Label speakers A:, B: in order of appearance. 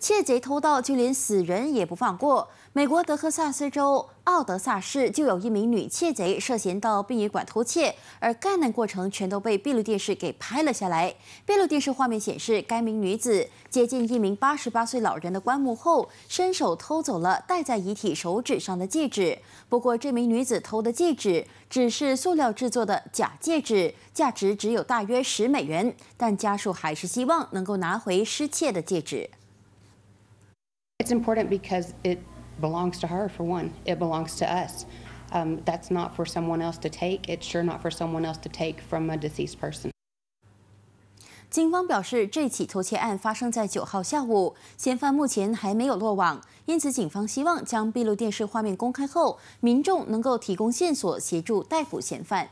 A: 窃贼偷盗，就连死人也不放过。美国德克萨斯州奥德萨市就有一名女窃贼涉嫌到殡仪馆偷窃，而干男过程全都被闭路电视给拍了下来。闭路电视画面显示，该名女子接近一名八十八岁老人的棺木后，伸手偷走了戴在遗体手指上的戒指。不过，这名女子偷的戒指只是塑料制作的假戒指，价值只有大约十美元。但家属还是希望能够拿回失窃的戒指。It's important because it belongs to her. For one, it belongs to us.
B: That's not for someone else to take. It's sure not for someone else to take from a deceased
C: person.
A: 警方表示，这起偷窃案发生在9号下午，嫌犯目前还没有落网，因此警方希望将闭路电视画面公开后，民众能够提供线索协助逮捕嫌犯。